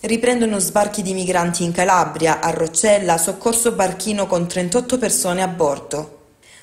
Riprendono sbarchi di migranti in Calabria, a Roccella, soccorso barchino con 38 persone a bordo.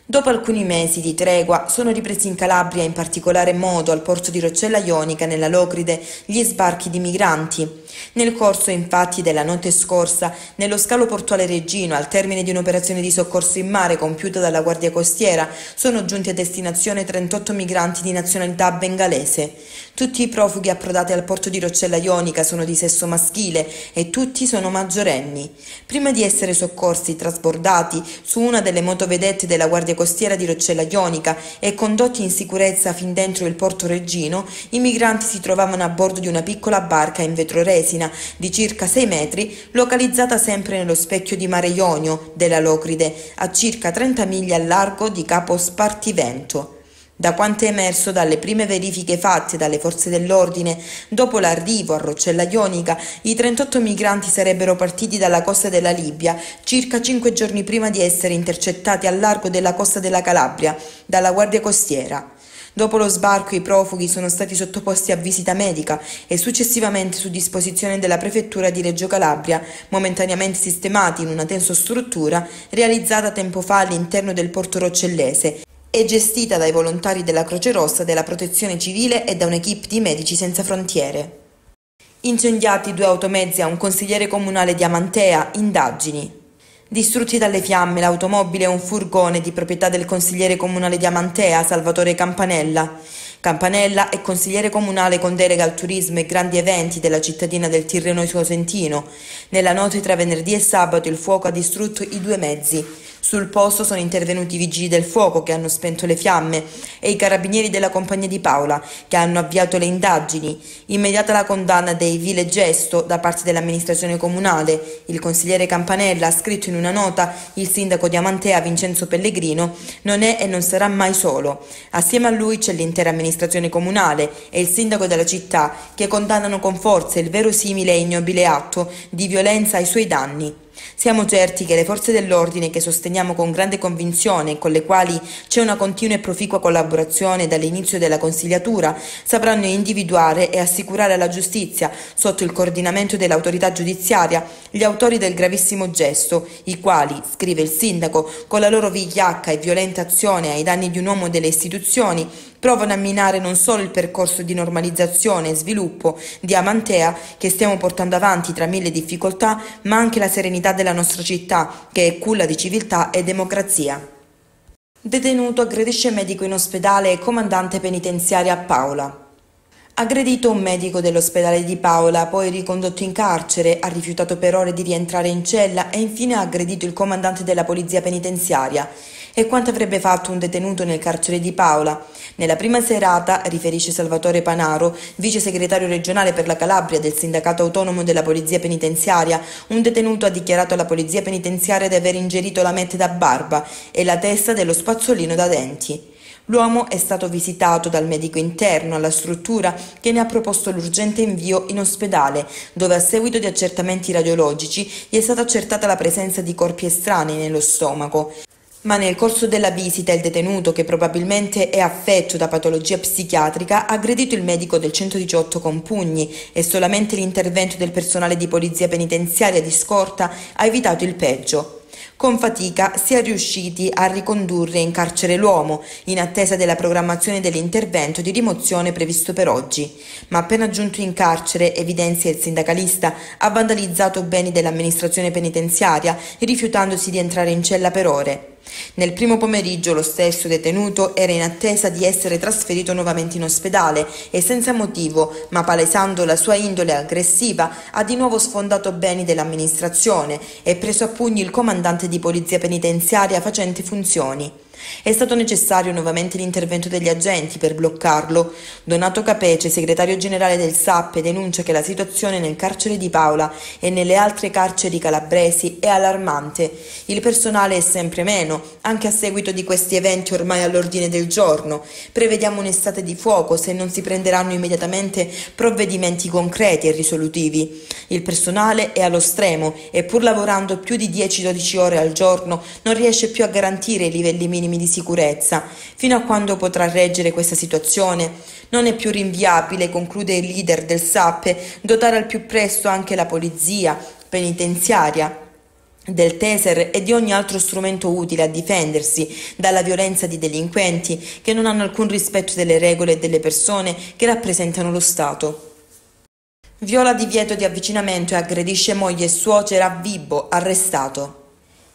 Dopo alcuni mesi di tregua sono ripresi in Calabria, in particolare modo al porto di Roccella Ionica nella Locride, gli sbarchi di migranti. Nel corso infatti della notte scorsa, nello scalo portuale Reggino, al termine di un'operazione di soccorso in mare compiuta dalla Guardia Costiera, sono giunti a destinazione 38 migranti di nazionalità bengalese. Tutti i profughi approdati al porto di Roccella Ionica sono di sesso maschile e tutti sono maggiorenni. Prima di essere soccorsi, trasbordati su una delle motovedette della Guardia Costiera di Roccella Ionica e condotti in sicurezza fin dentro il porto Reggino, i migranti si trovavano a bordo di una piccola barca in vetrorese Cesena di circa 6 metri, localizzata sempre nello specchio di Mare Ionio della Locride, a circa 30 miglia al largo di Capo Spartivento. Da quanto è emerso dalle prime verifiche fatte dalle forze dell'ordine, dopo l'arrivo a Roccella Ionica, i 38 migranti sarebbero partiti dalla costa della Libia circa cinque giorni prima di essere intercettati al largo della costa della Calabria dalla Guardia Costiera. Dopo lo sbarco i profughi sono stati sottoposti a visita medica e successivamente su disposizione della prefettura di Reggio Calabria, momentaneamente sistemati in una tensostruttura realizzata tempo fa all'interno del porto roccellese e gestita dai volontari della Croce Rossa, della Protezione Civile e da un'equipe di Medici Senza Frontiere. Incendiati due automezzi a un consigliere comunale di Amantea, indagini. Distrutti dalle fiamme l'automobile e un furgone di proprietà del consigliere comunale di Amantea, Salvatore Campanella. Campanella è consigliere comunale con delega al turismo e grandi eventi della cittadina del Tirreno e Cosentino. Nella notte tra venerdì e sabato il fuoco ha distrutto i due mezzi. Sul posto sono intervenuti i vigili del fuoco che hanno spento le fiamme e i carabinieri della compagnia di Paola che hanno avviato le indagini. Immediata la condanna dei vile gesto da parte dell'amministrazione comunale, il consigliere Campanella ha scritto in una nota il sindaco di Amantea Vincenzo Pellegrino non è e non sarà mai solo. Assieme a lui c'è l'intera amministrazione comunale e il sindaco della città che condannano con forza il verosimile e ignobile atto di violenza ai suoi danni. Siamo certi che le forze dell'ordine che sosteniamo con grande convinzione e con le quali c'è una continua e proficua collaborazione dall'inizio della consigliatura sapranno individuare e assicurare alla giustizia, sotto il coordinamento dell'autorità giudiziaria, gli autori del gravissimo gesto, i quali, scrive il sindaco, con la loro vigliacca e violenta azione ai danni di un uomo delle istituzioni, provano a minare non solo il percorso di normalizzazione e sviluppo di Amantea che stiamo portando avanti tra mille difficoltà, ma anche la serenità della nostra città, che è culla di civiltà e democrazia. Detenuto aggredisce medico in ospedale e comandante penitenziaria a Paola. Aggredito un medico dell'ospedale di Paola, poi ricondotto in carcere, ha rifiutato per ore di rientrare in cella e infine ha aggredito il comandante della polizia penitenziaria e quanto avrebbe fatto un detenuto nel carcere di Paola. Nella prima serata, riferisce Salvatore Panaro, vice segretario regionale per la Calabria del sindacato autonomo della Polizia Penitenziaria, un detenuto ha dichiarato alla Polizia Penitenziaria di aver ingerito la mette da barba e la testa dello spazzolino da denti. L'uomo è stato visitato dal medico interno alla struttura che ne ha proposto l'urgente invio in ospedale, dove a seguito di accertamenti radiologici gli è stata accertata la presenza di corpi estranei nello stomaco. Ma nel corso della visita il detenuto, che probabilmente è affetto da patologia psichiatrica, ha aggredito il medico del 118 con pugni e solamente l'intervento del personale di polizia penitenziaria di scorta ha evitato il peggio. Con fatica si è riusciti a ricondurre in carcere l'uomo, in attesa della programmazione dell'intervento di rimozione previsto per oggi. Ma appena giunto in carcere, evidenzia il sindacalista, ha vandalizzato beni dell'amministrazione penitenziaria, rifiutandosi di entrare in cella per ore. Nel primo pomeriggio lo stesso detenuto era in attesa di essere trasferito nuovamente in ospedale e senza motivo, ma palesando la sua indole aggressiva, ha di nuovo sfondato beni dell'amministrazione e preso a pugni il comandante di polizia penitenziaria facente funzioni. È stato necessario nuovamente l'intervento degli agenti per bloccarlo. Donato Capece, segretario generale del SAP, denuncia che la situazione nel carcere di Paola e nelle altre carceri calabresi è allarmante. Il personale è sempre meno, anche a seguito di questi eventi ormai all'ordine del giorno. Prevediamo un'estate di fuoco se non si prenderanno immediatamente provvedimenti concreti e risolutivi. Il personale è allo stremo e pur lavorando più di 10-12 ore al giorno non riesce più a garantire i livelli minimi di sicurezza, fino a quando potrà reggere questa situazione. Non è più rinviabile, conclude il leader del SAP, dotare al più presto anche la polizia penitenziaria del Teser e di ogni altro strumento utile a difendersi dalla violenza di delinquenti che non hanno alcun rispetto delle regole e delle persone che rappresentano lo Stato. Viola divieto di avvicinamento e aggredisce moglie e suocera a Vibo, arrestato.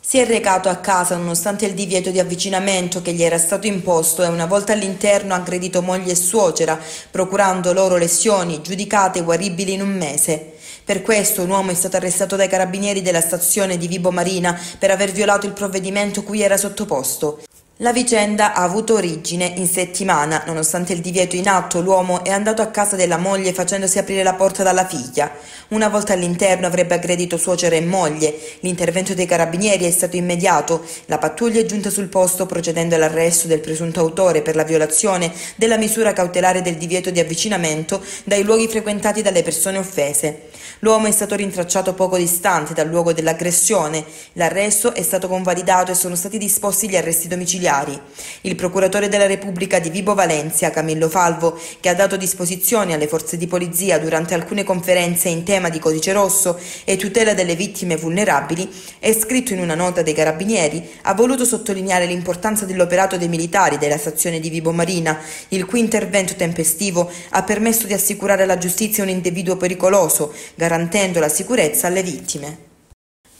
Si è recato a casa nonostante il divieto di avvicinamento che gli era stato imposto e una volta all'interno ha aggredito moglie e suocera, procurando loro lesioni giudicate guaribili in un mese. Per questo un uomo è stato arrestato dai carabinieri della stazione di Vibo Marina per aver violato il provvedimento cui era sottoposto. La vicenda ha avuto origine in settimana. Nonostante il divieto in atto, l'uomo è andato a casa della moglie facendosi aprire la porta dalla figlia. Una volta all'interno avrebbe aggredito suocera e moglie. L'intervento dei carabinieri è stato immediato. La pattuglia è giunta sul posto procedendo all'arresto del presunto autore per la violazione della misura cautelare del divieto di avvicinamento dai luoghi frequentati dalle persone offese. L'uomo è stato rintracciato poco distante dal luogo dell'aggressione, l'arresto è stato convalidato e sono stati disposti gli arresti domiciliari. Il procuratore della Repubblica di Vibo Valencia, Camillo Falvo, che ha dato disposizioni alle forze di polizia durante alcune conferenze in tema di codice rosso e tutela delle vittime vulnerabili, è scritto in una nota dei carabinieri, ha voluto sottolineare l'importanza dell'operato dei militari della stazione di Vibo Marina, il cui intervento tempestivo ha permesso di assicurare alla giustizia un individuo pericoloso, garantendo garantendo la sicurezza alle vittime.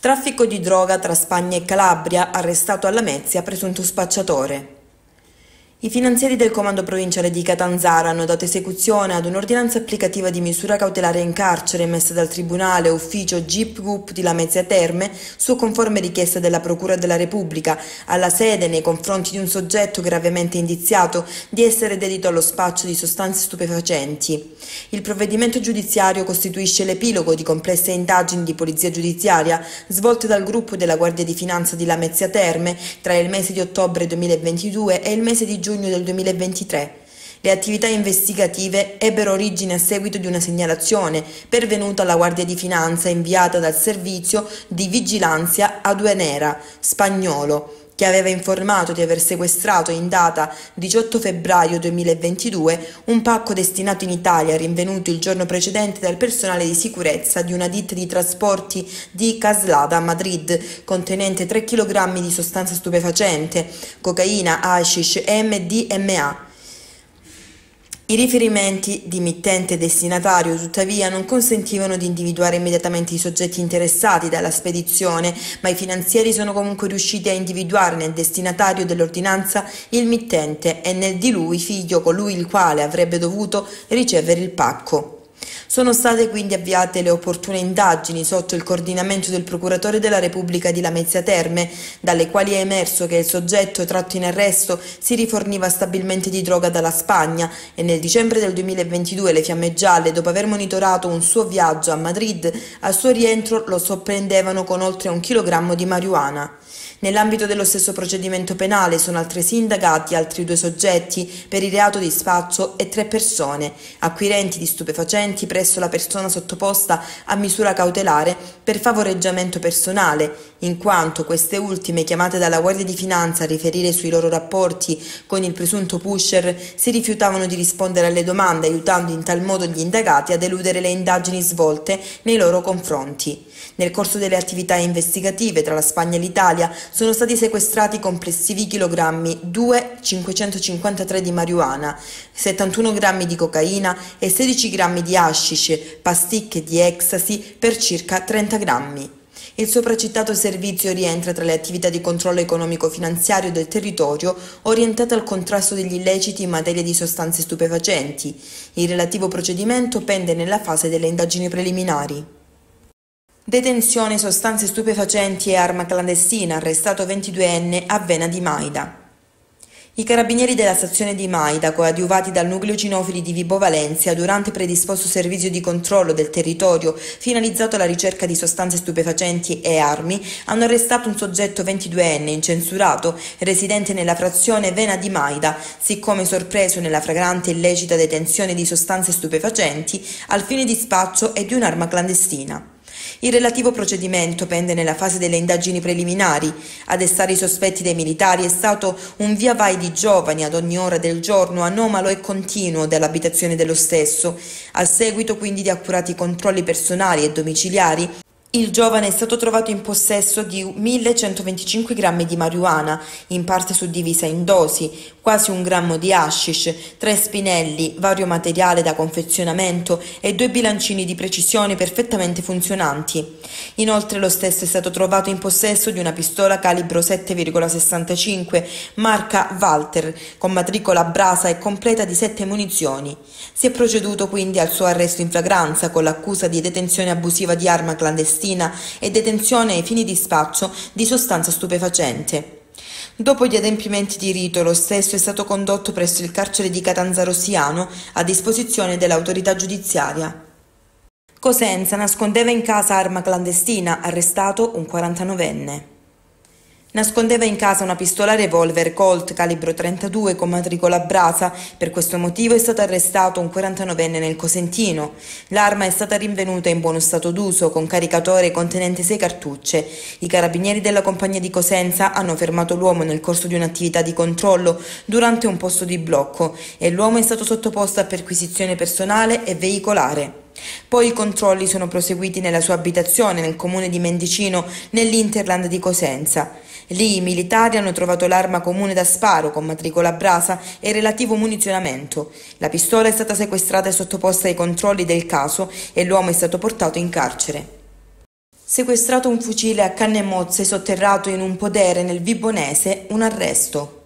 Traffico di droga tra Spagna e Calabria, arrestato alla Mezia presunto spacciatore. I finanzieri del Comando Provinciale di Catanzara hanno dato esecuzione ad un'ordinanza applicativa di misura cautelare in carcere emessa dal Tribunale Ufficio GIP Group di Lamezia Terme su conforme richiesta della Procura della Repubblica alla sede nei confronti di un soggetto gravemente indiziato di essere dedito allo spaccio di sostanze stupefacenti. Il provvedimento giudiziario costituisce l'epilogo di complesse indagini di polizia giudiziaria svolte dal gruppo della Guardia di Finanza di Lamezia Terme tra il mese di ottobre 2022 e il mese di giugno giugno del 2023. Le attività investigative ebbero origine a seguito di una segnalazione pervenuta alla Guardia di Finanza inviata dal servizio di vigilanza Aduenera spagnolo che aveva informato di aver sequestrato in data 18 febbraio 2022 un pacco destinato in Italia rinvenuto il giorno precedente dal personale di sicurezza di una ditta di trasporti di Caslada a Madrid contenente 3 kg di sostanza stupefacente, cocaina, hashish e MDMA i riferimenti di mittente e destinatario tuttavia non consentivano di individuare immediatamente i soggetti interessati dalla spedizione, ma i finanzieri sono comunque riusciti a individuare nel destinatario dell'ordinanza il mittente e nel di lui figlio colui il quale avrebbe dovuto ricevere il pacco. Sono state quindi avviate le opportune indagini sotto il coordinamento del procuratore della Repubblica di Lamezia Terme, dalle quali è emerso che il soggetto tratto in arresto si riforniva stabilmente di droga dalla Spagna e nel dicembre del 2022 le fiamme gialle, dopo aver monitorato un suo viaggio a Madrid, al suo rientro lo sorprendevano con oltre un chilogrammo di marijuana. Nell'ambito dello stesso procedimento penale sono altresì indagati altri due soggetti per il reato di spaccio e tre persone, acquirenti di stupefacenti presso la persona sottoposta a misura cautelare per favoreggiamento personale, in quanto queste ultime, chiamate dalla Guardia di Finanza a riferire sui loro rapporti con il presunto pusher, si rifiutavano di rispondere alle domande, aiutando in tal modo gli indagati a deludere le indagini svolte nei loro confronti. Nel corso delle attività investigative tra la Spagna e l'Italia sono stati sequestrati complessivi chilogrammi 2,553 di marijuana, 71 grammi di cocaina e 16 grammi di hashish, pasticche di ecstasy per circa 30 grammi. Il sopracitato servizio rientra tra le attività di controllo economico-finanziario del territorio orientate al contrasto degli illeciti in materia di sostanze stupefacenti. Il relativo procedimento pende nella fase delle indagini preliminari. Detenzione sostanze stupefacenti e arma clandestina, arrestato 22enne a Vena di Maida. I carabinieri della stazione di Maida, coadiuvati dal nucleo cinofili di Vibo Valencia durante predisposto servizio di controllo del territorio finalizzato alla ricerca di sostanze stupefacenti e armi, hanno arrestato un soggetto 22enne incensurato residente nella frazione Vena di Maida, siccome sorpreso nella fragrante illecita detenzione di sostanze stupefacenti al fine di spaccio e di un'arma clandestina. Il relativo procedimento pende nella fase delle indagini preliminari. Ad destare i sospetti dei militari è stato un via vai di giovani ad ogni ora del giorno, anomalo e continuo dall'abitazione dello stesso. A seguito quindi di accurati controlli personali e domiciliari, il giovane è stato trovato in possesso di 1125 grammi di marijuana, in parte suddivisa in dosi, quasi un grammo di hashish, tre spinelli, vario materiale da confezionamento e due bilancini di precisione perfettamente funzionanti. Inoltre lo stesso è stato trovato in possesso di una pistola calibro 7,65 marca Walter, con matricola brasa e completa di sette munizioni. Si è proceduto quindi al suo arresto in flagranza con l'accusa di detenzione abusiva di arma clandestina Palestina e detenzione ai fini di spaccio di sostanza stupefacente. Dopo gli adempimenti di rito, lo stesso è stato condotto presso il carcere di Catanzaro Siano a disposizione dell'autorità giudiziaria. Cosenza nascondeva in casa arma clandestina, arrestato un 49enne. Nascondeva in casa una pistola revolver Colt calibro 32 con matricola brasa, per questo motivo è stato arrestato un 49enne nel Cosentino. L'arma è stata rinvenuta in buono stato d'uso con caricatore contenente 6 cartucce. I carabinieri della compagnia di Cosenza hanno fermato l'uomo nel corso di un'attività di controllo durante un posto di blocco e l'uomo è stato sottoposto a perquisizione personale e veicolare. Poi i controlli sono proseguiti nella sua abitazione nel comune di Mendicino, nell'Interland di Cosenza. Lì i militari hanno trovato l'arma comune da sparo con matricola brasa e relativo munizionamento. La pistola è stata sequestrata e sottoposta ai controlli del caso e l'uomo è stato portato in carcere. Sequestrato un fucile a canne mozze sotterrato in un podere nel Vibonese, un arresto.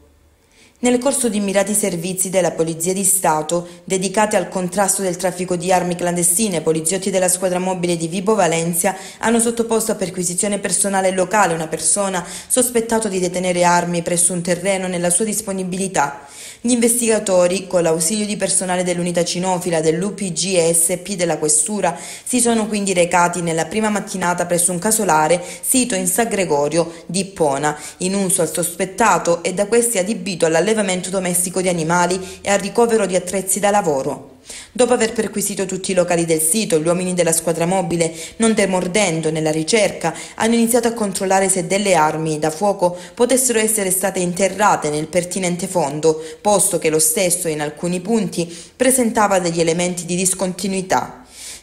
Nel corso di mirati servizi della Polizia di Stato, dedicati al contrasto del traffico di armi clandestine, poliziotti della squadra mobile di Vibo Valencia hanno sottoposto a perquisizione personale locale una persona sospettato di detenere armi presso un terreno nella sua disponibilità. Gli investigatori, con l'ausilio di personale dell'unità cinofila dell'UPG e SP della Questura, si sono quindi recati nella prima mattinata presso un casolare sito in San Gregorio di Ippona, in uso al sospettato e da questi adibito all'allevamento domestico di animali e al ricovero di attrezzi da lavoro. Dopo aver perquisito tutti i locali del sito, gli uomini della squadra mobile, non demordendo nella ricerca, hanno iniziato a controllare se delle armi da fuoco potessero essere state interrate nel pertinente fondo, posto che lo stesso in alcuni punti presentava degli elementi di discontinuità.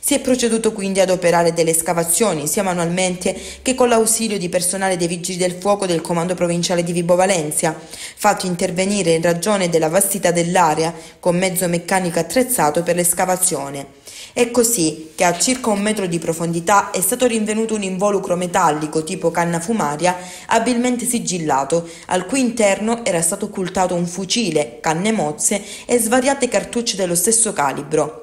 Si è proceduto quindi ad operare delle scavazioni sia manualmente che con l'ausilio di personale dei Vigili del Fuoco del Comando Provinciale di Vibo Valencia, fatto intervenire in ragione della vastità dell'area con mezzo meccanico attrezzato per l'escavazione. È così che a circa un metro di profondità è stato rinvenuto un involucro metallico tipo canna fumaria abilmente sigillato, al cui interno era stato occultato un fucile, canne mozze e svariate cartucce dello stesso calibro.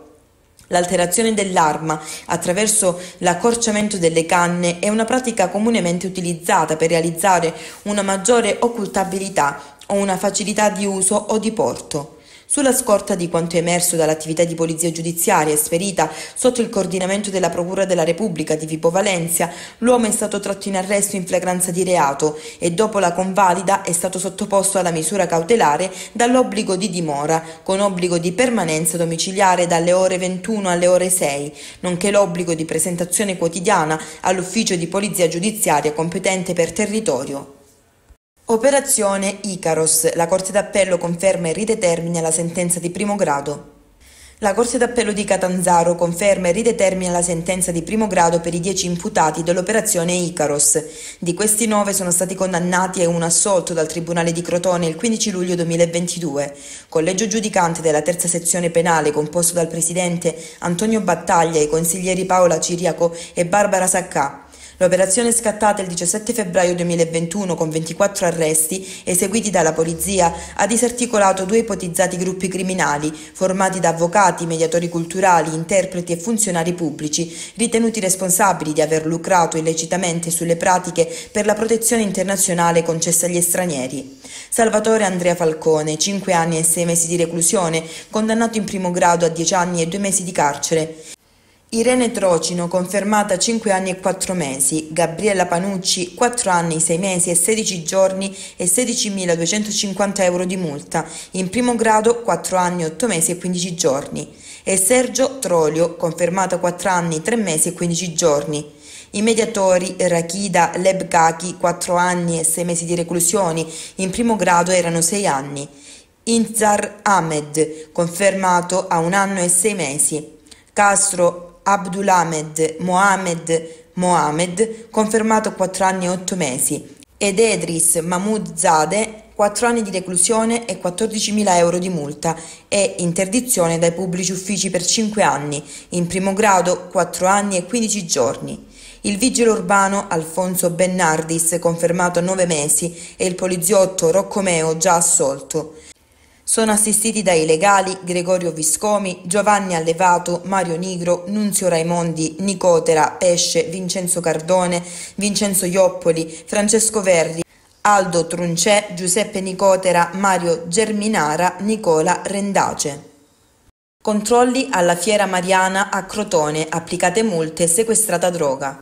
L'alterazione dell'arma attraverso l'accorciamento delle canne è una pratica comunemente utilizzata per realizzare una maggiore occultabilità o una facilità di uso o di porto. Sulla scorta di quanto emerso dall'attività di polizia giudiziaria esperita sotto il coordinamento della Procura della Repubblica di Vipo Valencia, l'uomo è stato tratto in arresto in flagranza di reato e dopo la convalida è stato sottoposto alla misura cautelare dall'obbligo di dimora, con obbligo di permanenza domiciliare dalle ore 21 alle ore 6, nonché l'obbligo di presentazione quotidiana all'ufficio di polizia giudiziaria competente per territorio. Operazione Icaros. La Corte d'Appello conferma e ridetermina la sentenza di primo grado. La Corte d'Appello di Catanzaro conferma e ridetermina la sentenza di primo grado per i dieci imputati dell'operazione Icaros. Di questi nove sono stati condannati a un assolto dal Tribunale di Crotone il 15 luglio 2022. Collegio giudicante della terza sezione penale composto dal Presidente Antonio Battaglia e i consiglieri Paola Ciriaco e Barbara Saccà. L'operazione scattata il 17 febbraio 2021 con 24 arresti eseguiti dalla polizia ha disarticolato due ipotizzati gruppi criminali formati da avvocati, mediatori culturali, interpreti e funzionari pubblici ritenuti responsabili di aver lucrato illecitamente sulle pratiche per la protezione internazionale concessa agli stranieri. Salvatore Andrea Falcone, 5 anni e 6 mesi di reclusione, condannato in primo grado a 10 anni e 2 mesi di carcere. Irene Trocino confermata 5 anni e 4 mesi, Gabriella Panucci 4 anni, 6 mesi e 16 giorni e 16.250 euro di multa, in primo grado 4 anni, 8 mesi e 15 giorni e Sergio Trolio confermata 4 anni, 3 mesi e 15 giorni. I mediatori Rachida Lebkaki 4 anni e 6 mesi di reclusione, in primo grado erano 6 anni. Inzar Ahmed confermato a un anno e 6 mesi. Castro Abdulhamed Mohamed Mohamed, confermato a 4 anni e 8 mesi, ed Edris Mahmoud Zade, 4 anni di reclusione e 14.000 euro di multa e interdizione dai pubblici uffici per 5 anni, in primo grado 4 anni e 15 giorni. Il vigile urbano Alfonso Bennardis, confermato a 9 mesi, e il poliziotto Roccomeo, già assolto. Sono assistiti dai legali Gregorio Viscomi, Giovanni Allevato, Mario Nigro, Nunzio Raimondi, Nicotera, Pesce, Vincenzo Cardone, Vincenzo Ioppoli, Francesco Verri, Aldo Truncè, Giuseppe Nicotera, Mario Germinara, Nicola Rendace. Controlli alla Fiera Mariana a Crotone, applicate multe, sequestrata droga.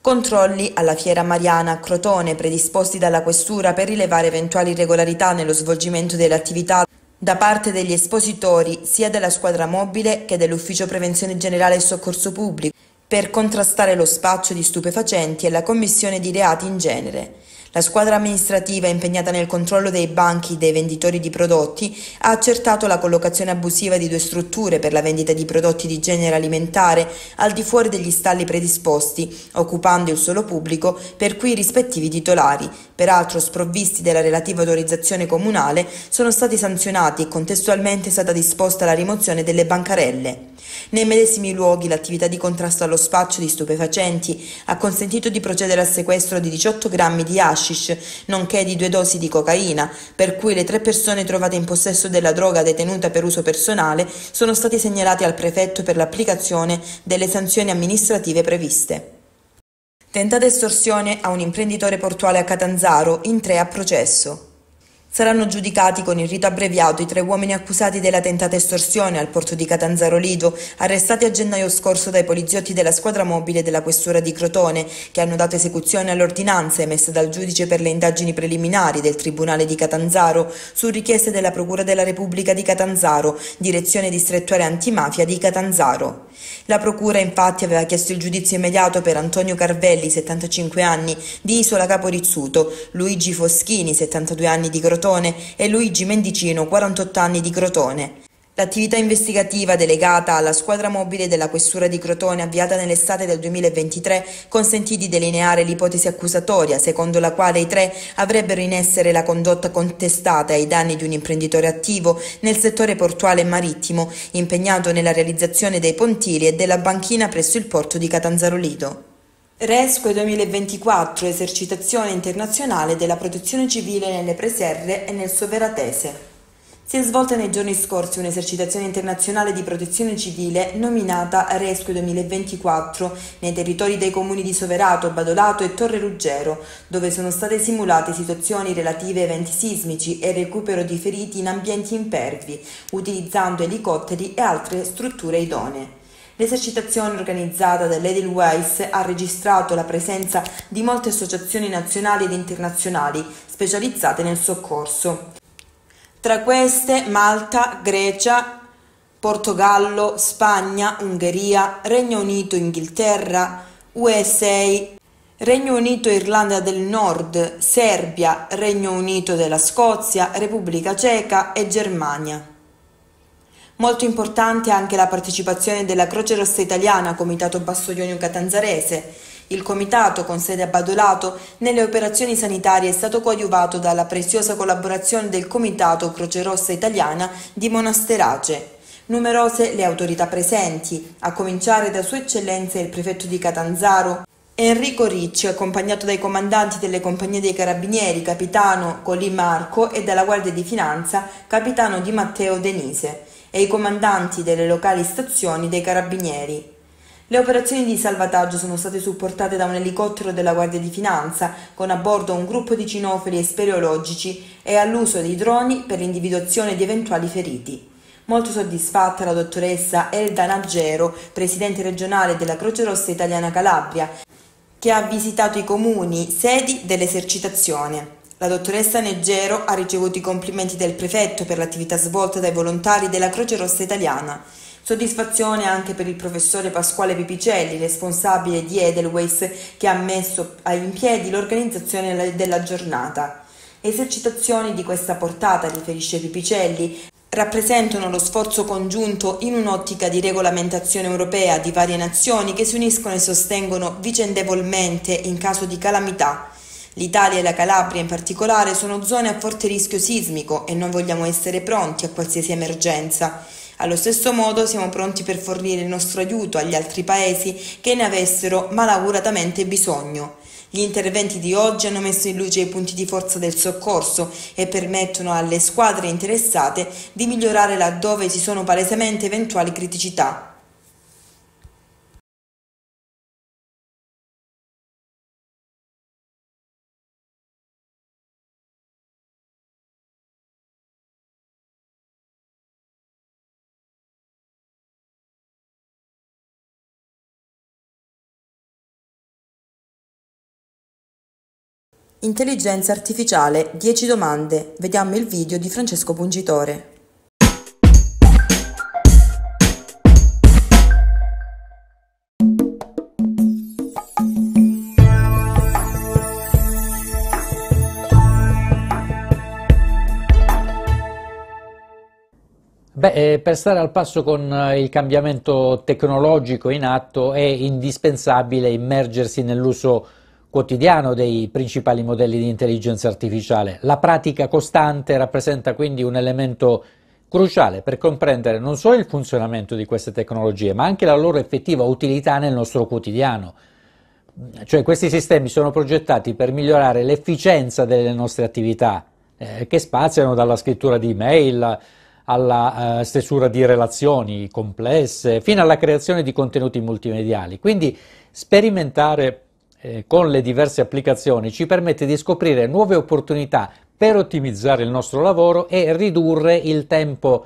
Controlli alla Fiera Mariana a Crotone predisposti dalla Questura per rilevare eventuali irregolarità nello svolgimento delle attività da parte degli espositori sia della squadra mobile che dell'Ufficio Prevenzione Generale e Soccorso Pubblico per contrastare lo spaccio di stupefacenti e la commissione di reati in genere. La squadra amministrativa impegnata nel controllo dei banchi dei venditori di prodotti ha accertato la collocazione abusiva di due strutture per la vendita di prodotti di genere alimentare al di fuori degli stalli predisposti, occupando il solo pubblico per cui i rispettivi titolari, peraltro sprovvisti della relativa autorizzazione comunale, sono stati sanzionati e contestualmente è stata disposta la rimozione delle bancarelle. Nei medesimi luoghi l'attività di contrasto allo spaccio di stupefacenti ha consentito di procedere al sequestro di 18 grammi di hashish hashish, nonché di due dosi di cocaina, per cui le tre persone trovate in possesso della droga detenuta per uso personale sono state segnalate al prefetto per l'applicazione delle sanzioni amministrative previste. Tentata estorsione a un imprenditore portuale a Catanzaro, in tre a processo. Saranno giudicati con il rito abbreviato i tre uomini accusati della tentata estorsione al porto di Catanzaro Lido, arrestati a gennaio scorso dai poliziotti della squadra mobile della questura di Crotone, che hanno dato esecuzione all'ordinanza emessa dal giudice per le indagini preliminari del Tribunale di Catanzaro su richieste della Procura della Repubblica di Catanzaro, direzione distrettuale antimafia di Catanzaro. La Procura infatti aveva chiesto il giudizio immediato per Antonio Carvelli, 75 anni, di Isola Caporizzuto, Luigi Foschini, 72 anni di Crotone, Crotone e Luigi Mendicino, 48 anni di Crotone. L'attività investigativa delegata alla squadra mobile della Questura di Crotone avviata nell'estate del 2023 consentì di delineare l'ipotesi accusatoria secondo la quale i tre avrebbero in essere la condotta contestata ai danni di un imprenditore attivo nel settore portuale e marittimo impegnato nella realizzazione dei pontili e della banchina presso il porto di Catanzaro Lido. Rescue 2024, esercitazione internazionale della protezione civile nelle preserre e nel Soveratese. Si è svolta nei giorni scorsi un'esercitazione internazionale di protezione civile nominata Rescue 2024 nei territori dei comuni di Soverato, Badolato e Torre Ruggero, dove sono state simulate situazioni relative a eventi sismici e recupero di feriti in ambienti impervi, utilizzando elicotteri e altre strutture idonee. L'esercitazione organizzata dall'Edelweiss ha registrato la presenza di molte associazioni nazionali ed internazionali specializzate nel soccorso. Tra queste Malta, Grecia, Portogallo, Spagna, Ungheria, Regno Unito, Inghilterra, USA, Regno Unito Irlanda del Nord, Serbia, Regno Unito della Scozia, Repubblica Ceca e Germania. Molto importante anche la partecipazione della Croce Rossa Italiana, Comitato Bastoglionio Catanzarese. Il comitato, con sede a Badolato, nelle operazioni sanitarie è stato coadiuvato dalla preziosa collaborazione del Comitato Croce Rossa Italiana di Monasterace. Numerose le autorità presenti, a cominciare da Sua Eccellenza il prefetto di Catanzaro, Enrico Ricci, accompagnato dai comandanti delle compagnie dei carabinieri, capitano Colì Marco e dalla Guardia di Finanza, capitano Di Matteo Denise e i comandanti delle locali stazioni dei carabinieri. Le operazioni di salvataggio sono state supportate da un elicottero della Guardia di Finanza, con a bordo un gruppo di cinofili e speleologici e all'uso di droni per l'individuazione di eventuali feriti. Molto soddisfatta la dottoressa Elda Naggero, presidente regionale della Croce Rossa Italiana Calabria, che ha visitato i comuni sedi dell'esercitazione. La dottoressa Neggero ha ricevuto i complimenti del prefetto per l'attività svolta dai volontari della Croce Rossa Italiana. Soddisfazione anche per il professore Pasquale Pipicelli, responsabile di Edelweiss, che ha messo in piedi l'organizzazione della giornata. Esercitazioni di questa portata, riferisce Pipicelli, rappresentano lo sforzo congiunto in un'ottica di regolamentazione europea di varie nazioni che si uniscono e sostengono vicendevolmente in caso di calamità L'Italia e la Calabria in particolare sono zone a forte rischio sismico e non vogliamo essere pronti a qualsiasi emergenza. Allo stesso modo siamo pronti per fornire il nostro aiuto agli altri paesi che ne avessero malauguratamente bisogno. Gli interventi di oggi hanno messo in luce i punti di forza del soccorso e permettono alle squadre interessate di migliorare laddove ci sono palesemente eventuali criticità. Intelligenza artificiale, 10 domande. Vediamo il video di Francesco Pungitore. Beh, eh, per stare al passo con eh, il cambiamento tecnologico in atto è indispensabile immergersi nell'uso quotidiano dei principali modelli di intelligenza artificiale. La pratica costante rappresenta quindi un elemento cruciale per comprendere non solo il funzionamento di queste tecnologie, ma anche la loro effettiva utilità nel nostro quotidiano. Cioè questi sistemi sono progettati per migliorare l'efficienza delle nostre attività, eh, che spaziano dalla scrittura di email alla eh, stesura di relazioni complesse, fino alla creazione di contenuti multimediali. Quindi sperimentare eh, con le diverse applicazioni ci permette di scoprire nuove opportunità per ottimizzare il nostro lavoro e ridurre il tempo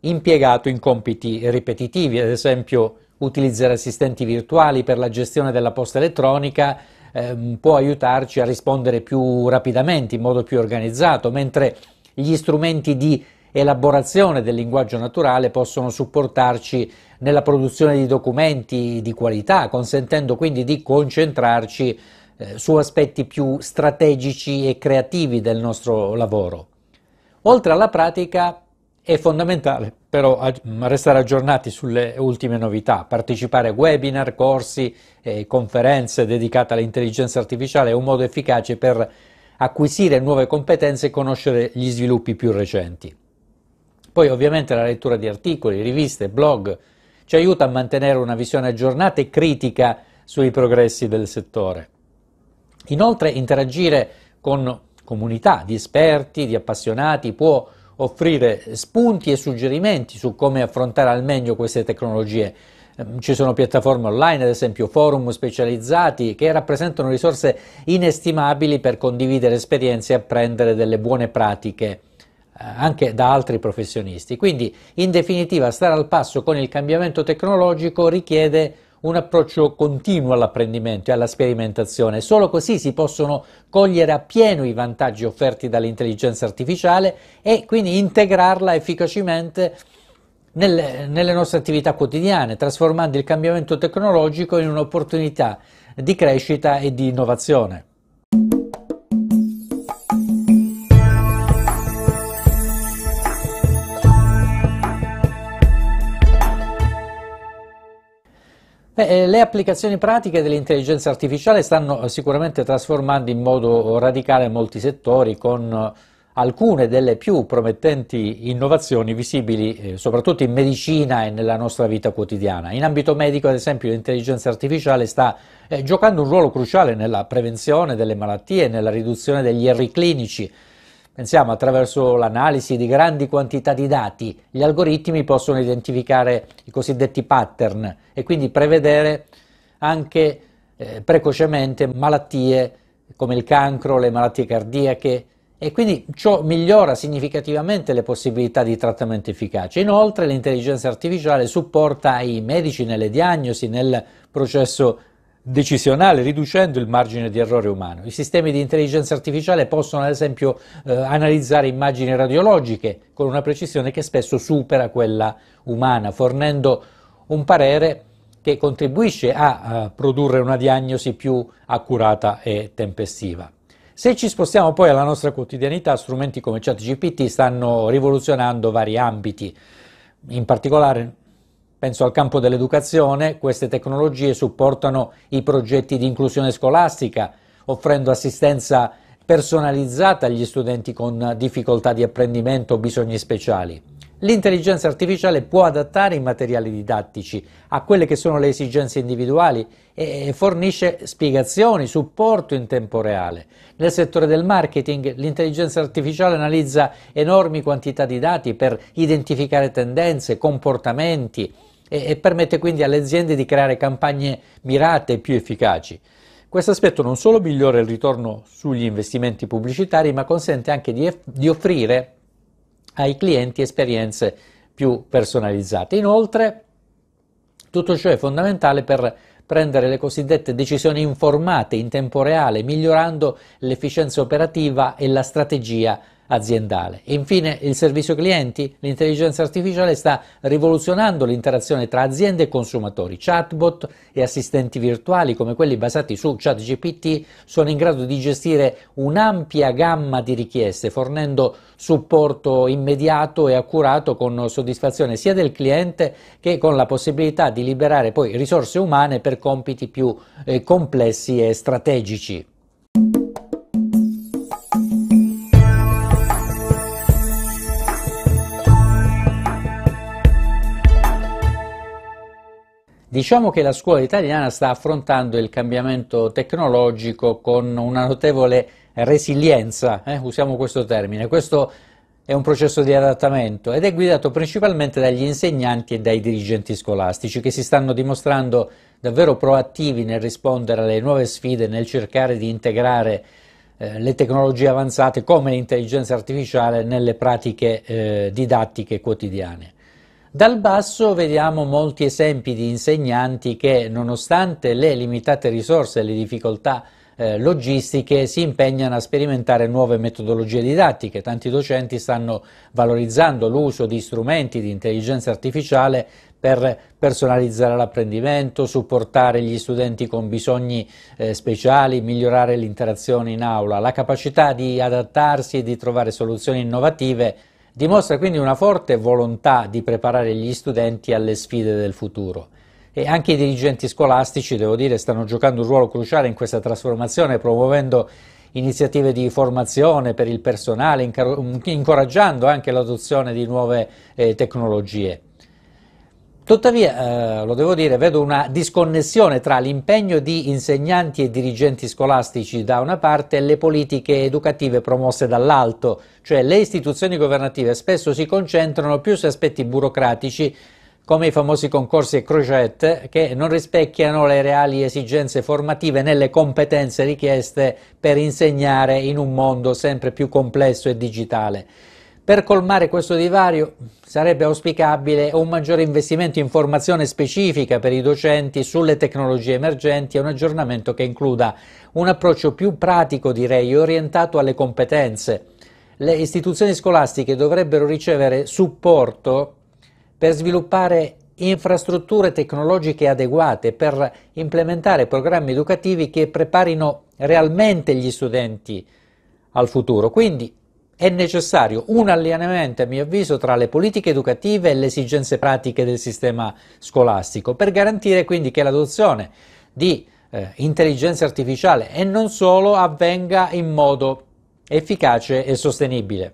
impiegato in compiti ripetitivi, ad esempio utilizzare assistenti virtuali per la gestione della posta elettronica eh, può aiutarci a rispondere più rapidamente, in modo più organizzato, mentre gli strumenti di elaborazione del linguaggio naturale possono supportarci nella produzione di documenti di qualità, consentendo quindi di concentrarci eh, su aspetti più strategici e creativi del nostro lavoro. Oltre alla pratica è fondamentale però mm, restare aggiornati sulle ultime novità, partecipare a webinar, corsi e conferenze dedicate all'intelligenza artificiale è un modo efficace per acquisire nuove competenze e conoscere gli sviluppi più recenti. Poi ovviamente la lettura di articoli, riviste, blog, ci aiuta a mantenere una visione aggiornata e critica sui progressi del settore. Inoltre interagire con comunità di esperti, di appassionati può offrire spunti e suggerimenti su come affrontare al meglio queste tecnologie. Ehm, ci sono piattaforme online, ad esempio forum specializzati, che rappresentano risorse inestimabili per condividere esperienze e apprendere delle buone pratiche eh, anche da altri professionisti. Quindi, in definitiva, stare al passo con il cambiamento tecnologico richiede un approccio continuo all'apprendimento e alla sperimentazione. Solo così si possono cogliere appieno i vantaggi offerti dall'intelligenza artificiale e quindi integrarla efficacemente nel, nelle nostre attività quotidiane, trasformando il cambiamento tecnologico in un'opportunità di crescita e di innovazione. Beh, eh, le applicazioni pratiche dell'intelligenza artificiale stanno eh, sicuramente trasformando in modo radicale molti settori con eh, alcune delle più promettenti innovazioni visibili eh, soprattutto in medicina e nella nostra vita quotidiana. In ambito medico, ad esempio, l'intelligenza artificiale sta eh, giocando un ruolo cruciale nella prevenzione delle malattie, e nella riduzione degli errori clinici, Pensiamo, attraverso l'analisi di grandi quantità di dati, gli algoritmi possono identificare i cosiddetti pattern e quindi prevedere anche eh, precocemente malattie come il cancro, le malattie cardiache e quindi ciò migliora significativamente le possibilità di trattamento efficace. Inoltre l'intelligenza artificiale supporta i medici nelle diagnosi, nel processo di decisionale riducendo il margine di errore umano. I sistemi di intelligenza artificiale possono ad esempio eh, analizzare immagini radiologiche con una precisione che spesso supera quella umana, fornendo un parere che contribuisce a eh, produrre una diagnosi più accurata e tempestiva. Se ci spostiamo poi alla nostra quotidianità, strumenti come ChatGPT stanno rivoluzionando vari ambiti. In particolare Penso al campo dell'educazione, queste tecnologie supportano i progetti di inclusione scolastica, offrendo assistenza personalizzata agli studenti con difficoltà di apprendimento o bisogni speciali. L'intelligenza artificiale può adattare i materiali didattici a quelle che sono le esigenze individuali e fornisce spiegazioni, supporto in tempo reale. Nel settore del marketing l'intelligenza artificiale analizza enormi quantità di dati per identificare tendenze, comportamenti, e, e permette quindi alle aziende di creare campagne mirate e più efficaci. Questo aspetto non solo migliora il ritorno sugli investimenti pubblicitari, ma consente anche di, di, offrire ai clienti esperienze più personalizzate. Inoltre, tutto ciò è fondamentale per prendere le cosiddette decisioni informate in tempo reale, migliorando l'efficienza operativa e la strategia aziendale. Infine il servizio clienti, l'intelligenza artificiale sta rivoluzionando l'interazione tra aziende e consumatori. Chatbot e assistenti virtuali come quelli basati su ChatGPT sono in grado di gestire un'ampia gamma di richieste, fornendo supporto immediato e accurato con soddisfazione sia del cliente che con la possibilità di liberare poi risorse umane per compiti più eh, complessi e strategici. Diciamo che la scuola italiana sta affrontando il cambiamento tecnologico con una notevole resilienza, eh? usiamo questo termine. Questo è un processo di adattamento ed è guidato principalmente dagli insegnanti e dai dirigenti scolastici che si stanno dimostrando davvero proattivi nel rispondere alle nuove sfide, nel cercare di integrare eh, le tecnologie avanzate come l'intelligenza artificiale nelle pratiche eh, didattiche quotidiane. Dal basso vediamo molti esempi di insegnanti che, nonostante le limitate risorse e le difficoltà eh, logistiche, si impegnano a sperimentare nuove metodologie didattiche. Tanti docenti stanno valorizzando l'uso di strumenti di intelligenza artificiale per personalizzare l'apprendimento, supportare gli studenti con bisogni eh, speciali, migliorare l'interazione in aula. La capacità di adattarsi e di trovare soluzioni innovative Dimostra quindi una forte volontà di preparare gli studenti alle sfide del futuro e anche i dirigenti scolastici, devo dire, stanno giocando un ruolo cruciale in questa trasformazione, promuovendo iniziative di formazione per il personale, incoraggiando anche l'adozione di nuove eh, tecnologie. Tuttavia, eh, lo devo dire, vedo una disconnessione tra l'impegno di insegnanti e dirigenti scolastici da una parte e le politiche educative promosse dall'alto, cioè le istituzioni governative spesso si concentrano più su aspetti burocratici come i famosi concorsi e crocette che non rispecchiano le reali esigenze formative nelle competenze richieste per insegnare in un mondo sempre più complesso e digitale. Per colmare questo divario sarebbe auspicabile un maggiore investimento in formazione specifica per i docenti sulle tecnologie emergenti e un aggiornamento che includa un approccio più pratico, direi, orientato alle competenze. Le istituzioni scolastiche dovrebbero ricevere supporto per sviluppare infrastrutture tecnologiche adeguate, per implementare programmi educativi che preparino realmente gli studenti al futuro. Quindi è necessario un allineamento, a mio avviso, tra le politiche educative e le esigenze pratiche del sistema scolastico, per garantire quindi che l'adozione di eh, intelligenza artificiale e non solo avvenga in modo efficace e sostenibile.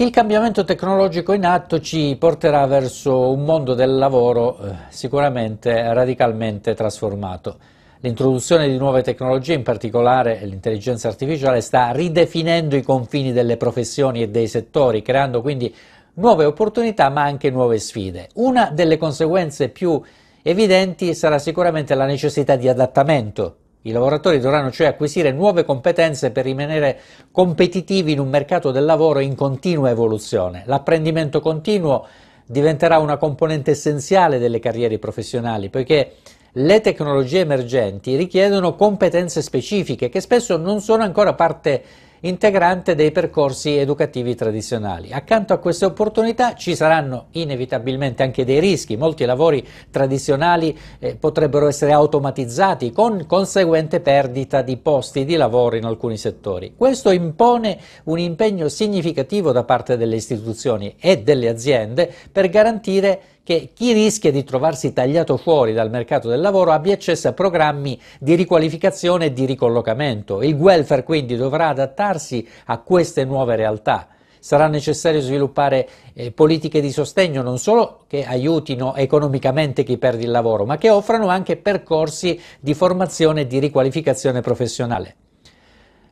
Il cambiamento tecnologico in atto ci porterà verso un mondo del lavoro eh, sicuramente radicalmente trasformato. L'introduzione di nuove tecnologie, in particolare l'intelligenza artificiale, sta ridefinendo i confini delle professioni e dei settori, creando quindi nuove opportunità ma anche nuove sfide. Una delle conseguenze più evidenti sarà sicuramente la necessità di adattamento i lavoratori dovranno cioè acquisire nuove competenze per rimanere competitivi in un mercato del lavoro in continua evoluzione. L'apprendimento continuo diventerà una componente essenziale delle carriere professionali, poiché le tecnologie emergenti richiedono competenze specifiche che spesso non sono ancora parte integrante dei percorsi educativi tradizionali. Accanto a queste opportunità ci saranno inevitabilmente anche dei rischi, molti lavori tradizionali eh, potrebbero essere automatizzati con conseguente perdita di posti di lavoro in alcuni settori. Questo impone un impegno significativo da parte delle istituzioni e delle aziende per garantire che chi rischia di trovarsi tagliato fuori dal mercato del lavoro abbia accesso a programmi di riqualificazione e di ricollocamento. Il welfare quindi dovrà adattarsi a queste nuove realtà sarà necessario sviluppare eh, politiche di sostegno non solo che aiutino economicamente chi perde il lavoro, ma che offrano anche percorsi di formazione e di riqualificazione professionale.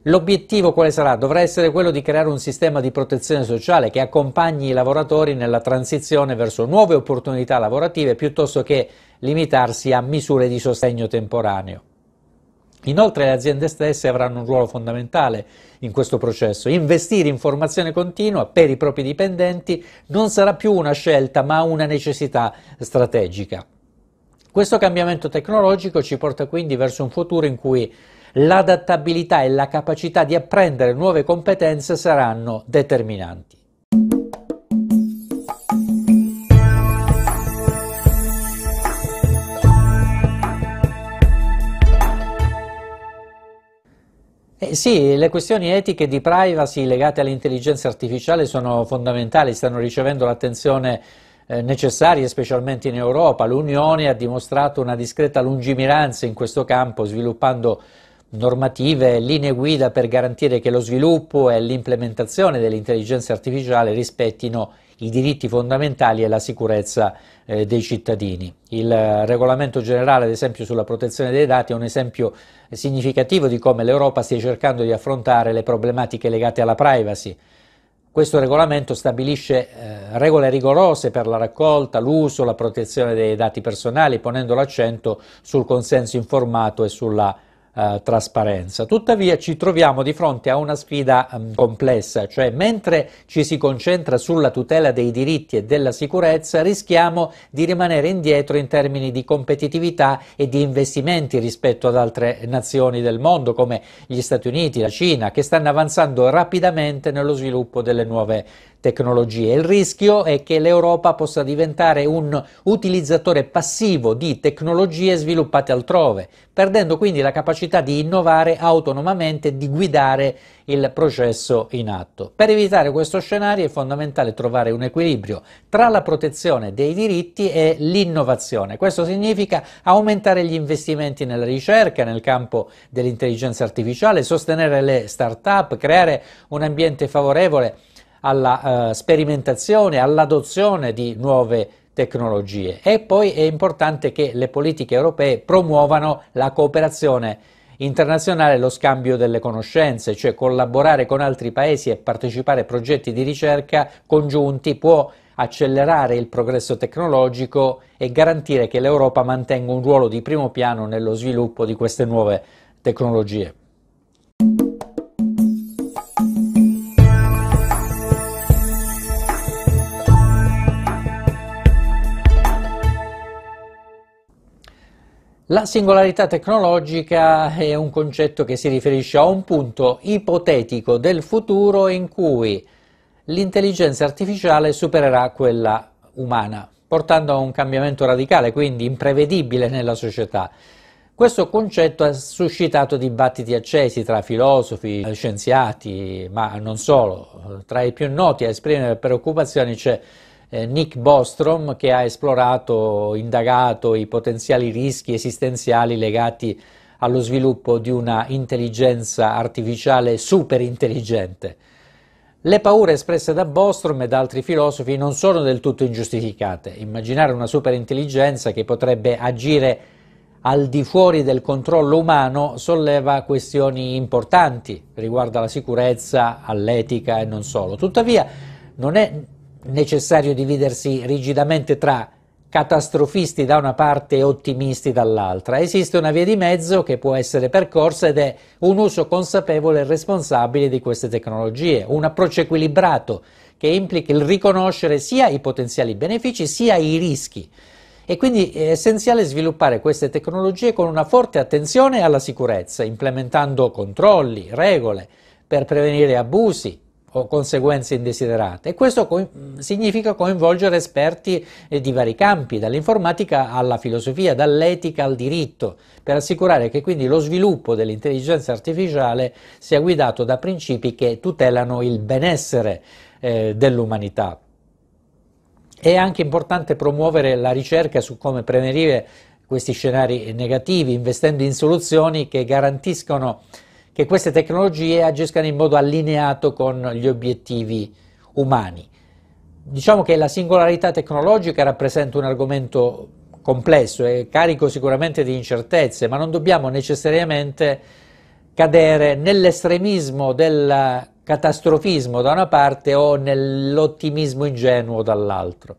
L'obiettivo quale sarà? Dovrà essere quello di creare un sistema di protezione sociale che accompagni i lavoratori nella transizione verso nuove opportunità lavorative piuttosto che limitarsi a misure di sostegno temporaneo. Inoltre le aziende stesse avranno un ruolo fondamentale in questo processo. Investire in formazione continua per i propri dipendenti non sarà più una scelta ma una necessità strategica. Questo cambiamento tecnologico ci porta quindi verso un futuro in cui l'adattabilità e la capacità di apprendere nuove competenze saranno determinanti. Eh sì, le questioni etiche di privacy legate all'intelligenza artificiale sono fondamentali, stanno ricevendo l'attenzione eh, necessaria, specialmente in Europa. L'Unione ha dimostrato una discreta lungimiranza in questo campo, sviluppando normative, e linee guida per garantire che lo sviluppo e l'implementazione dell'intelligenza artificiale rispettino i diritti fondamentali e la sicurezza eh, dei cittadini. Il eh, regolamento generale, ad esempio, sulla protezione dei dati è un esempio eh, significativo di come l'Europa stia cercando di affrontare le problematiche legate alla privacy. Questo regolamento stabilisce eh, regole rigorose per la raccolta, l'uso, la protezione dei dati personali, ponendo l'accento sul consenso informato e sulla eh, trasparenza. Tuttavia ci troviamo di fronte a una sfida mh, mm, complessa, cioè mentre ci si concentra sulla tutela dei diritti e della sicurezza rischiamo di rimanere indietro in termini di competitività e di investimenti rispetto ad altre nazioni del mondo come gli Stati Uniti, la Cina, che stanno avanzando rapidamente nello sviluppo delle nuove tecnologie. Il rischio è che l'Europa possa diventare un utilizzatore passivo di tecnologie sviluppate altrove, perdendo quindi la capacità capacità di innovare autonomamente, e di guidare il processo in atto. Per evitare questo scenario è fondamentale trovare un equilibrio tra la protezione dei diritti e l'innovazione. Questo significa aumentare gli investimenti nella ricerca, nel campo dell'intelligenza artificiale, sostenere le start-up, creare un ambiente favorevole alla eh, sperimentazione, all'adozione di nuove tecnologie. E poi è importante che le politiche europee promuovano la cooperazione internazionale lo scambio delle conoscenze, cioè collaborare con altri paesi e partecipare a progetti di ricerca congiunti può accelerare il progresso tecnologico e garantire che l'Europa mantenga un ruolo di primo piano nello sviluppo di queste nuove tecnologie. La singolarità tecnologica è un concetto che si riferisce a un punto ipotetico del futuro in cui l'intelligenza artificiale supererà quella umana, portando a un cambiamento radicale, quindi imprevedibile nella società. Questo concetto ha suscitato dibattiti accesi tra filosofi, scienziati, ma non solo. Tra i più noti a esprimere preoccupazioni c'è eh, Nick Bostrom che ha esplorato, indagato i potenziali rischi esistenziali legati allo sviluppo di una intelligenza artificiale super intelligente. Le paure espresse da Bostrom e da altri filosofi non sono del tutto ingiustificate. Immaginare una superintelligenza che potrebbe agire al di fuori del controllo umano solleva questioni importanti riguardo alla sicurezza, all'etica e non solo. Tuttavia non è necessario dividersi rigidamente tra catastrofisti da una parte e ottimisti dall'altra. Esiste una via di mezzo che può essere percorsa ed è un uso consapevole e responsabile di queste tecnologie, un approccio equilibrato che implica il riconoscere sia i potenziali benefici sia i rischi. E quindi è essenziale sviluppare queste tecnologie con una forte attenzione alla sicurezza, implementando controlli, regole per prevenire abusi, conseguenze indesiderate. E questo co- significa coinvolgere esperti eh, di vari campi, dall'informatica alla filosofia, dall'etica al diritto, per assicurare che quindi lo sviluppo dell'intelligenza artificiale sia guidato da principi che tutelano il benessere eh, dell'umanità. È anche importante promuovere la ricerca su come prevenire questi scenari negativi, investendo in soluzioni che garantiscono che queste tecnologie agiscano in modo allineato con gli obiettivi umani. Diciamo che la singolarità tecnologica rappresenta un argomento complesso e carico sicuramente di incertezze, ma non dobbiamo necessariamente cadere nell'estremismo del catastrofismo da una parte o nell'ottimismo ingenuo dall'altro.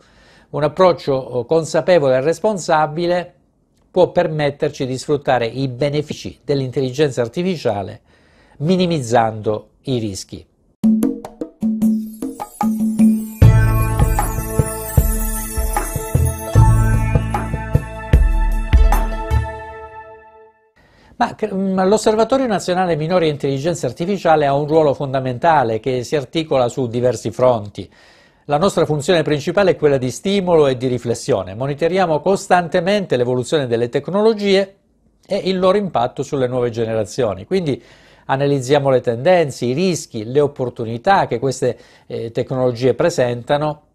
Un approccio consapevole e responsabile può permetterci di sfruttare i benefici dell'intelligenza artificiale minimizzando i rischi. Mm, l'Osservatorio Nazionale Minori e Intelligenza Artificiale ha un ruolo fondamentale che si articola su diversi fronti. La nostra funzione principale è quella di stimolo e di riflessione. Monitoriamo costantemente l'evoluzione delle tecnologie e il loro impatto sulle nuove generazioni. Quindi analizziamo le tendenze, i rischi, le opportunità che queste eh, tecnologie presentano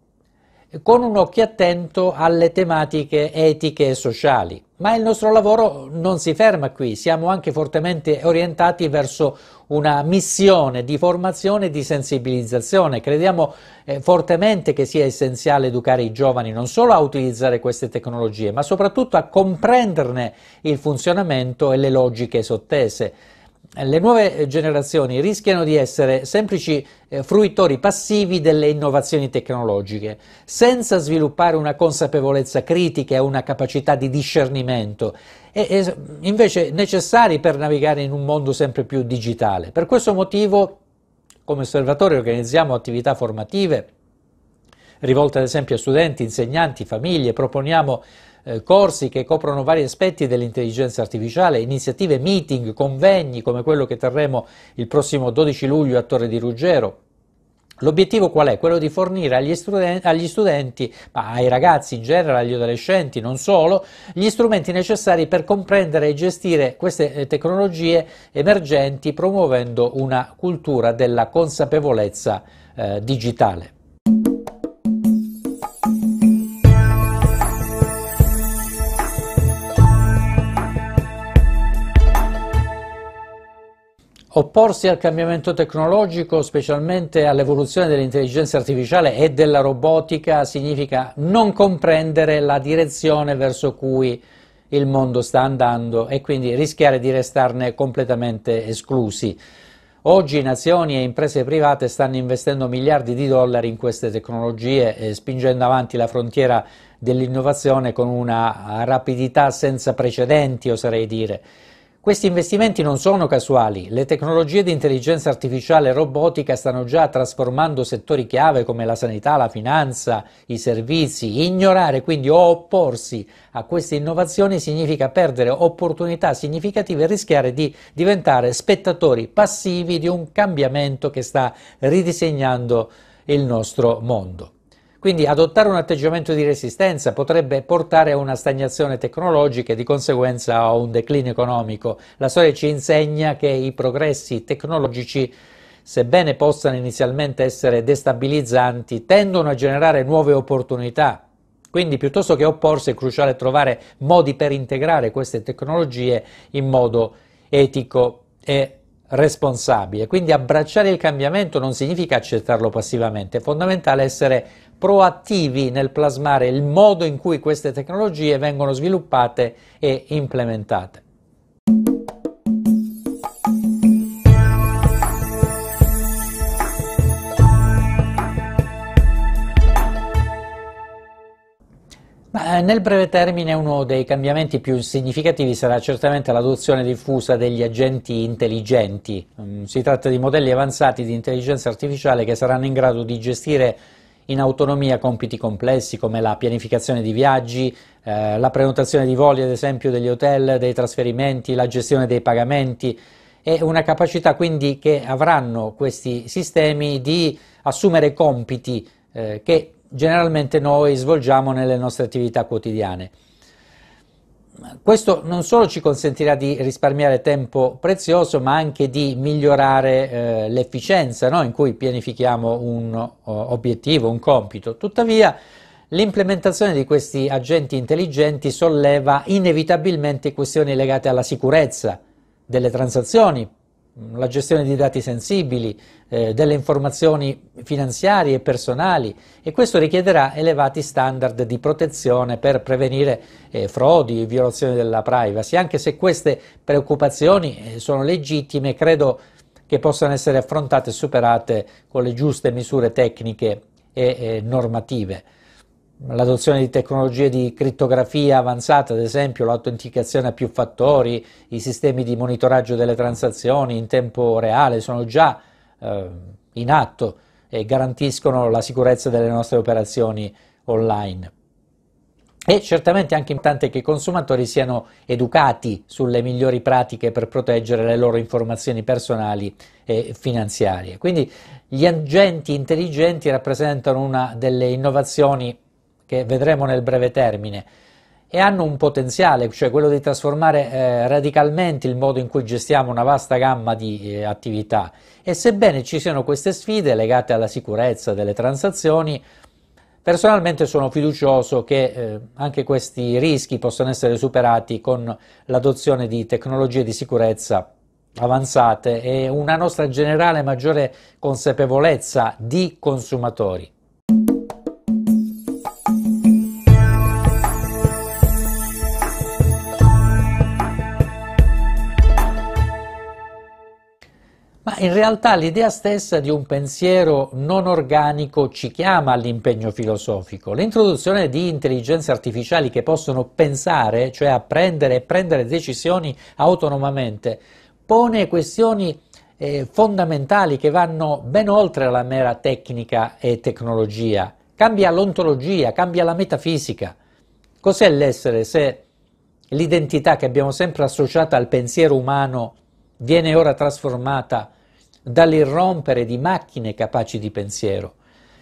con un occhio attento alle tematiche etiche e sociali. Ma il nostro lavoro non si ferma qui, siamo anche fortemente orientati verso una missione di formazione e di sensibilizzazione. Crediamo eh, fortemente che sia essenziale educare i giovani non solo a utilizzare queste tecnologie, ma soprattutto a comprenderne il funzionamento e le logiche sottese le nuove generazioni rischiano di essere semplici eh, fruitori passivi delle innovazioni tecnologiche, senza sviluppare una consapevolezza critica e una capacità di discernimento, e, invece necessari per navigare in un mondo sempre più digitale. Per questo motivo, come osservatorio, organizziamo attività formative rivolte ad esempio a studenti, insegnanti, famiglie, proponiamo eh, corsi che coprono vari aspetti dell'intelligenza artificiale, iniziative, meeting, convegni come quello che terremo il prossimo 12 luglio a Torre di Ruggero, L'obiettivo qual è? Quello di fornire agli, studenti, agli studenti ma ai ragazzi in generale, agli adolescenti, non solo, gli strumenti necessari per comprendere e gestire queste eh, tecnologie emergenti, promuovendo una cultura della consapevolezza eh, digitale. Opporsi al cambiamento tecnologico, specialmente all'evoluzione dell'intelligenza artificiale e della robotica, significa non comprendere la direzione verso cui il mondo sta andando e quindi rischiare di restarne completamente esclusi. Oggi nazioni e imprese private stanno investendo miliardi di dollari in queste tecnologie, spingendo avanti la frontiera dell'innovazione con una rapidità senza precedenti, oserei dire. Questi investimenti non sono casuali, le tecnologie di intelligenza artificiale e robotica stanno già trasformando settori chiave come la sanità, la finanza, i servizi. Ignorare quindi o opporsi a queste innovazioni significa perdere opportunità significative e rischiare di diventare spettatori passivi di un cambiamento che sta ridisegnando il nostro mondo. Quindi adottare un atteggiamento di resistenza potrebbe portare a una stagnazione tecnologica e di conseguenza a un declino economico. La storia ci insegna che i progressi tecnologici sebbene possano inizialmente essere destabilizzanti, tendono a generare nuove opportunità. Quindi piuttosto che opporsi è cruciale trovare modi per integrare queste tecnologie in modo etico e responsabile. Quindi abbracciare il cambiamento non significa accettarlo passivamente, è fondamentale essere proattivi nel plasmare il modo in cui queste tecnologie vengono sviluppate e implementate. Eh, nel breve termine uno dei cambiamenti più significativi sarà certamente l'adozione diffusa degli agenti intelligenti. Mm, si tratta di modelli avanzati di intelligenza artificiale che saranno in grado di gestire in autonomia compiti complessi come la pianificazione di viaggi, eh, la prenotazione di voli ad esempio degli hotel, dei trasferimenti, la gestione dei pagamenti e una capacità quindi che avranno questi sistemi di assumere compiti eh, che generalmente noi svolgiamo nelle nostre attività quotidiane. Questo non solo ci consentirà di risparmiare tempo prezioso, ma anche di migliorare eh, l'efficienza no? in cui pianifichiamo un uh, obiettivo, un compito. Tuttavia, L'implementazione di questi agenti intelligenti solleva inevitabilmente questioni legate alla sicurezza delle transazioni, Mm, la gestione di dati sensibili, eh, delle informazioni finanziarie e personali e questo richiederà elevati standard di protezione per prevenire eh, frodi e violazioni della privacy. Anche se queste preoccupazioni eh, sono legittime, credo che possano essere affrontate e superate con le giuste misure tecniche e, e eh, normative l'adozione di tecnologie di crittografia avanzata, ad esempio l'autenticazione a più fattori, i sistemi di monitoraggio delle transazioni in tempo reale sono già eh, in atto e garantiscono la sicurezza delle nostre operazioni online. E certamente è anche importante che i consumatori siano educati sulle migliori pratiche per proteggere le loro informazioni personali e finanziarie. Quindi gli agenti intelligenti rappresentano una delle innovazioni che vedremo nel breve termine, e hanno un potenziale, cioè quello di trasformare eh, radicalmente il modo in cui gestiamo una vasta gamma di eh, attività. E sebbene ci siano queste sfide legate alla sicurezza delle transazioni, personalmente sono fiducioso che eh, anche questi rischi possano essere superati con l'adozione di tecnologie di sicurezza avanzate e una nostra generale maggiore consapevolezza di consumatori. ma in realtà l'idea stessa di un pensiero non organico ci chiama all'impegno filosofico. L'introduzione di intelligenze artificiali che possono pensare, cioè apprendere e prendere decisioni autonomamente, pone questioni eh, fondamentali che vanno ben oltre la mera tecnica e tecnologia. Cambia l'ontologia, cambia la metafisica. Cos'è l'essere se l'identità che abbiamo sempre associata al pensiero umano viene ora trasformata dall'irrompere di macchine capaci di pensiero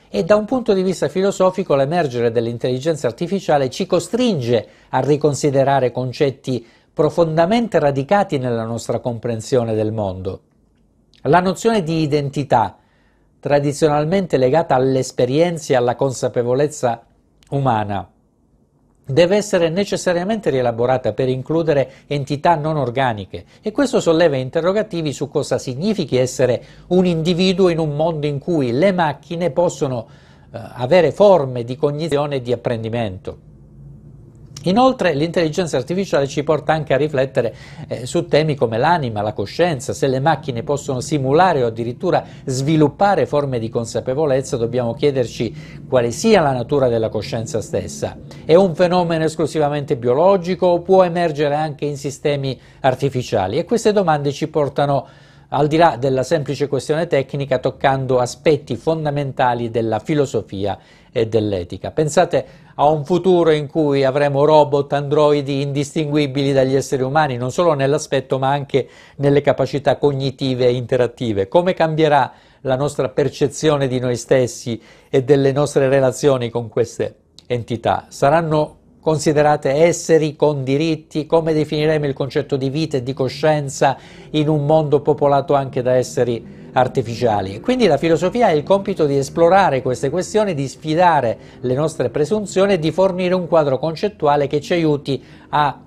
e da un punto di vista filosofico l'emergere dell'intelligenza artificiale ci costringe a riconsiderare concetti profondamente radicati nella nostra comprensione del mondo. La nozione di identità, tradizionalmente legata all'esperienza e alla consapevolezza umana, deve essere necessariamente rielaborata per includere entità non organiche e questo solleva interrogativi su cosa significhi essere un individuo in un mondo in cui le macchine possono eh, avere forme di cognizione e di apprendimento. Inoltre l'intelligenza artificiale ci porta anche a riflettere eh, su temi come l'anima, la coscienza, se le macchine possono simulare o addirittura sviluppare forme di consapevolezza, dobbiamo chiederci quale sia la natura della coscienza stessa. È un fenomeno esclusivamente biologico o può emergere anche in sistemi artificiali? E queste domande ci portano al di là della semplice questione tecnica, toccando aspetti fondamentali della filosofia e dell'etica. Pensate a un futuro in cui avremo robot androidi indistinguibili dagli esseri umani, non solo nell'aspetto ma anche nelle capacità cognitive e interattive. Come cambierà la nostra percezione di noi stessi e delle nostre relazioni con queste entità? Saranno considerate esseri con diritti? Come definiremo il concetto di vita e di coscienza in un mondo popolato anche da esseri umani? artificiali. Quindi la filosofia ha il compito di esplorare queste questioni, di sfidare le nostre presunzioni e di fornire un quadro concettuale che ci aiuti a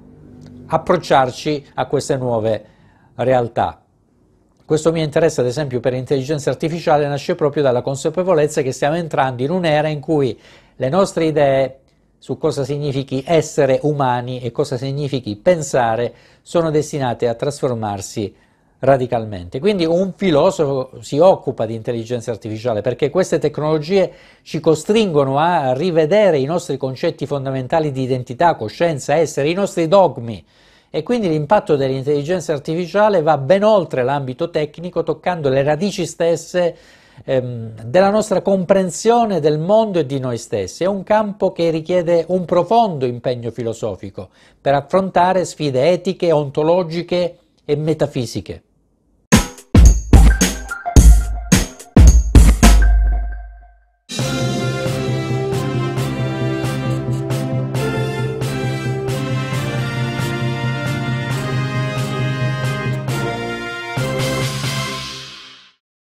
approcciarci a queste nuove realtà. Questo mio interesse, ad esempio, per l'intelligenza artificiale nasce proprio dalla consapevolezza che stiamo entrando in un'era in cui le nostre idee su cosa significhi essere umani e cosa significhi pensare sono destinate a trasformarsi in radicalmente. Quindi un filosofo si occupa di intelligenza artificiale perché queste tecnologie ci costringono a rivedere i nostri concetti fondamentali di identità, coscienza, essere, i nostri dogmi. E quindi l'impatto dell'intelligenza artificiale va ben oltre l'ambito tecnico, toccando le radici stesse ehm, della nostra comprensione del mondo e di noi stessi. È un campo che richiede un profondo impegno filosofico per affrontare sfide etiche, ontologiche e metafisiche.